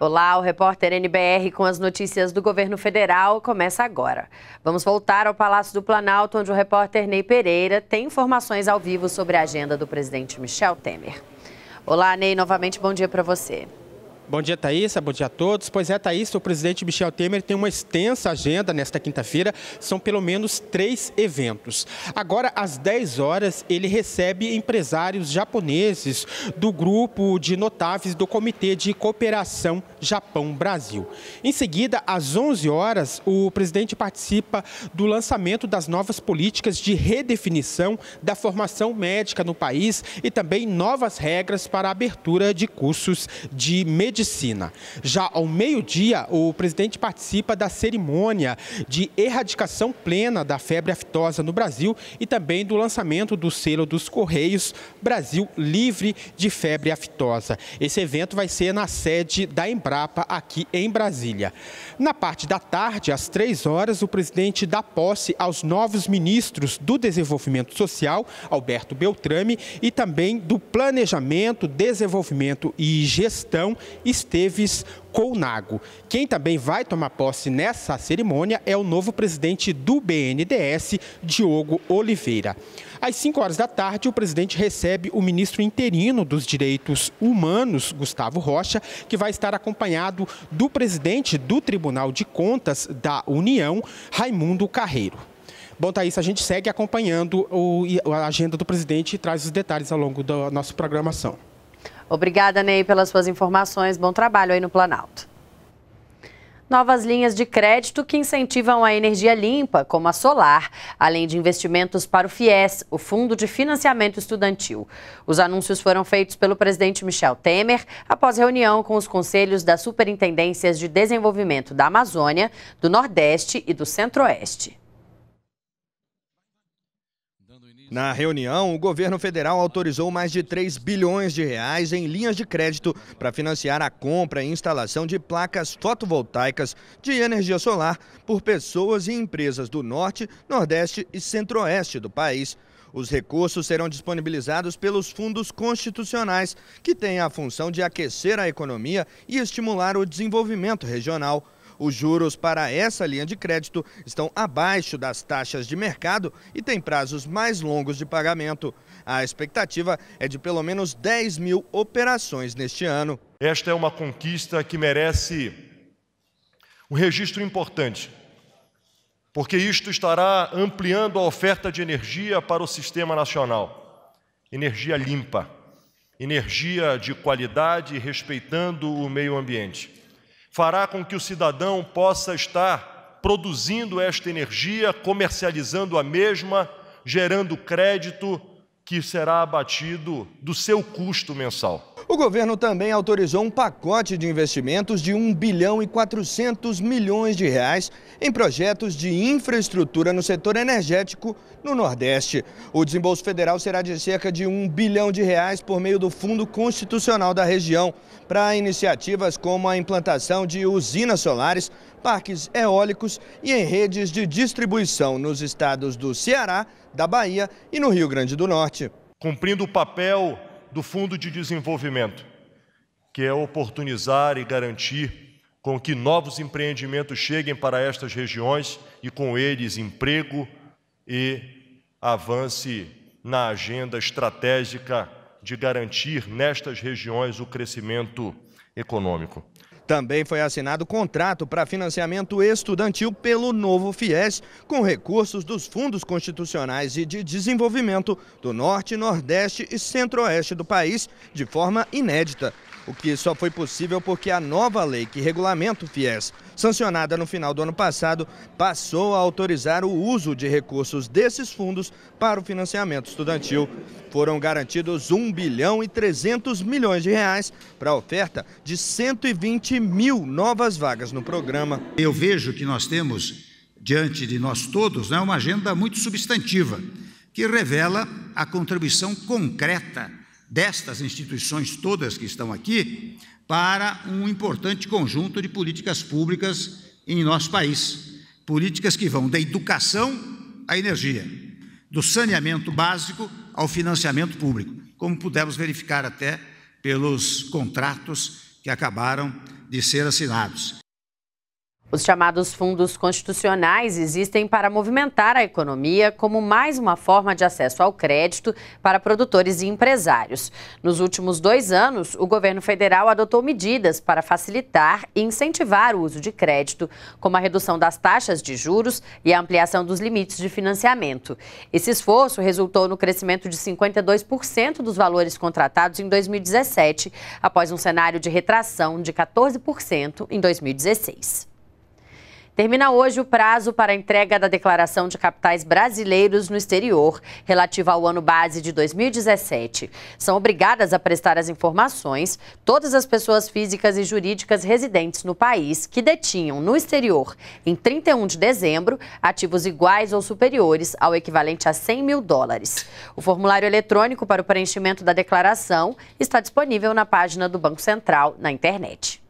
Olá, o repórter NBR com as notícias do governo federal começa agora. Vamos voltar ao Palácio do Planalto, onde o repórter Ney Pereira tem informações ao vivo sobre a agenda do presidente Michel Temer. Olá, Ney, novamente bom dia para você. Bom dia, Thaís. Bom dia a todos. Pois é, Thaís, o presidente Michel Temer tem uma extensa agenda nesta quinta-feira. São pelo menos três eventos. Agora, às 10 horas, ele recebe empresários japoneses do grupo de notáveis do Comitê de Cooperação Japão-Brasil. Em seguida, às 11 horas, o presidente participa do lançamento das novas políticas de redefinição da formação médica no país e também novas regras para a abertura de cursos de medicina Medicina. Já ao meio-dia, o presidente participa da cerimônia de erradicação plena da febre aftosa no Brasil e também do lançamento do selo dos Correios Brasil Livre de Febre Aftosa. Esse evento vai ser na sede da Embrapa, aqui em Brasília. Na parte da tarde, às três horas, o presidente dá posse aos novos ministros do Desenvolvimento Social, Alberto Beltrame, e também do Planejamento, Desenvolvimento e Gestão, Esteves Colnago. Quem também vai tomar posse nessa cerimônia é o novo presidente do BNDES, Diogo Oliveira. Às 5 horas da tarde, o presidente recebe o ministro interino dos Direitos Humanos, Gustavo Rocha, que vai estar acompanhado do presidente do Tribunal de Contas da União, Raimundo Carreiro. Bom, Thaís, a gente segue acompanhando a agenda do presidente e traz os detalhes ao longo da nossa programação. Obrigada, Ney, pelas suas informações. Bom trabalho aí no Planalto. Novas linhas de crédito que incentivam a energia limpa, como a solar, além de investimentos para o FIES, o Fundo de Financiamento Estudantil. Os anúncios foram feitos pelo presidente Michel Temer após reunião com os conselhos das Superintendências de Desenvolvimento da Amazônia, do Nordeste e do Centro-Oeste. Na reunião, o governo federal autorizou mais de 3 bilhões de reais em linhas de crédito para financiar a compra e instalação de placas fotovoltaicas de energia solar por pessoas e empresas do norte, nordeste e centro-oeste do país. Os recursos serão disponibilizados pelos fundos constitucionais, que têm a função de aquecer a economia e estimular o desenvolvimento regional. Os juros para essa linha de crédito estão abaixo das taxas de mercado e têm prazos mais longos de pagamento. A expectativa é de pelo menos 10 mil operações neste ano. Esta é uma conquista que merece um registro importante, porque isto estará ampliando a oferta de energia para o sistema nacional. Energia limpa, energia de qualidade, respeitando o meio ambiente fará com que o cidadão possa estar produzindo esta energia, comercializando a mesma, gerando crédito que será abatido do seu custo mensal. O governo também autorizou um pacote de investimentos de 1 bilhão e 400 milhões de reais em projetos de infraestrutura no setor energético no Nordeste. O desembolso federal será de cerca de 1 bilhão de reais por meio do Fundo Constitucional da região para iniciativas como a implantação de usinas solares, parques eólicos e em redes de distribuição nos estados do Ceará, da Bahia e no Rio Grande do Norte. Cumprindo o papel do Fundo de Desenvolvimento, que é oportunizar e garantir com que novos empreendimentos cheguem para estas regiões e com eles emprego e avance na agenda estratégica de garantir nestas regiões o crescimento econômico. Também foi assinado contrato para financiamento estudantil pelo novo FIES, com recursos dos fundos constitucionais e de desenvolvimento do Norte, Nordeste e Centro-Oeste do país, de forma inédita. O que só foi possível porque a nova lei que regulamenta o FIES sancionada no final do ano passado, passou a autorizar o uso de recursos desses fundos para o financiamento estudantil. Foram garantidos 1 bilhão e 300 milhões de reais para a oferta de 120 mil novas vagas no programa. Eu vejo que nós temos diante de nós todos né, uma agenda muito substantiva, que revela a contribuição concreta destas instituições todas que estão aqui para um importante conjunto de políticas públicas em nosso país. Políticas que vão da educação à energia, do saneamento básico ao financiamento público, como pudemos verificar até pelos contratos que acabaram de ser assinados. Os chamados fundos constitucionais existem para movimentar a economia como mais uma forma de acesso ao crédito para produtores e empresários. Nos últimos dois anos, o governo federal adotou medidas para facilitar e incentivar o uso de crédito, como a redução das taxas de juros e a ampliação dos limites de financiamento. Esse esforço resultou no crescimento de 52% dos valores contratados em 2017, após um cenário de retração de 14% em 2016. Termina hoje o prazo para a entrega da declaração de capitais brasileiros no exterior, relativa ao ano base de 2017. São obrigadas a prestar as informações todas as pessoas físicas e jurídicas residentes no país que detinham no exterior, em 31 de dezembro, ativos iguais ou superiores ao equivalente a 100 mil dólares. O formulário eletrônico para o preenchimento da declaração está disponível na página do Banco Central na internet.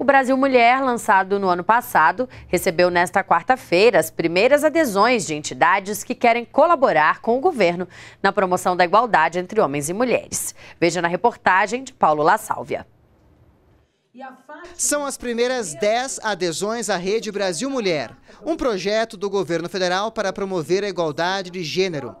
O Brasil Mulher, lançado no ano passado, recebeu nesta quarta-feira as primeiras adesões de entidades que querem colaborar com o governo na promoção da igualdade entre homens e mulheres. Veja na reportagem de Paulo La Sálvia. São as primeiras 10 adesões à Rede Brasil Mulher, um projeto do governo federal para promover a igualdade de gênero.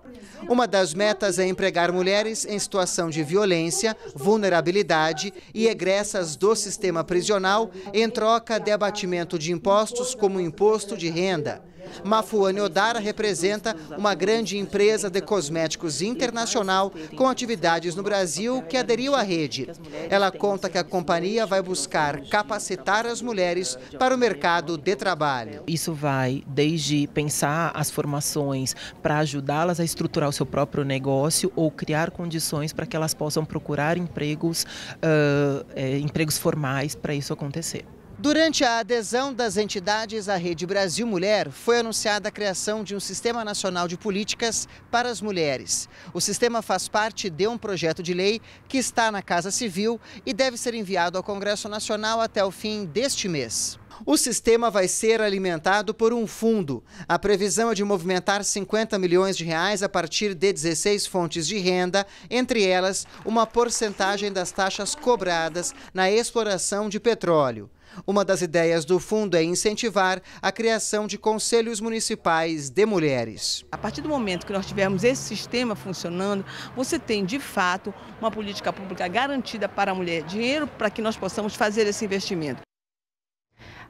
Uma das metas é empregar mulheres em situação de violência, vulnerabilidade e egressas do sistema prisional em troca de abatimento de impostos como o imposto de renda. Mafuane Odara representa uma grande empresa de cosméticos internacional com atividades no Brasil que aderiu à rede. Ela conta que a companhia vai buscar capacitar as mulheres para o mercado de trabalho. Isso vai desde pensar as formações para ajudá-las a estruturar o seu próprio negócio ou criar condições para que elas possam procurar empregos, uh, é, empregos formais para isso acontecer. Durante a adesão das entidades à Rede Brasil Mulher, foi anunciada a criação de um Sistema Nacional de Políticas para as Mulheres. O sistema faz parte de um projeto de lei que está na Casa Civil e deve ser enviado ao Congresso Nacional até o fim deste mês. O sistema vai ser alimentado por um fundo. A previsão é de movimentar 50 milhões de reais a partir de 16 fontes de renda, entre elas uma porcentagem das taxas cobradas na exploração de petróleo. Uma das ideias do fundo é incentivar a criação de conselhos municipais de mulheres. A partir do momento que nós tivermos esse sistema funcionando, você tem de fato uma política pública garantida para a mulher, dinheiro para que nós possamos fazer esse investimento.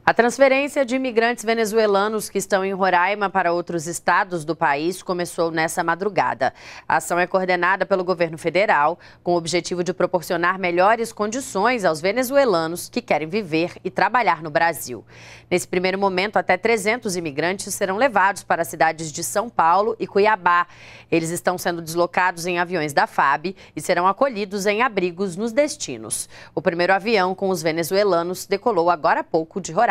A transferência de imigrantes venezuelanos que estão em Roraima para outros estados do país começou nessa madrugada. A ação é coordenada pelo governo federal, com o objetivo de proporcionar melhores condições aos venezuelanos que querem viver e trabalhar no Brasil. Nesse primeiro momento, até 300 imigrantes serão levados para as cidades de São Paulo e Cuiabá. Eles estão sendo deslocados em aviões da FAB e serão acolhidos em abrigos nos destinos. O primeiro avião com os venezuelanos decolou agora há pouco de Roraima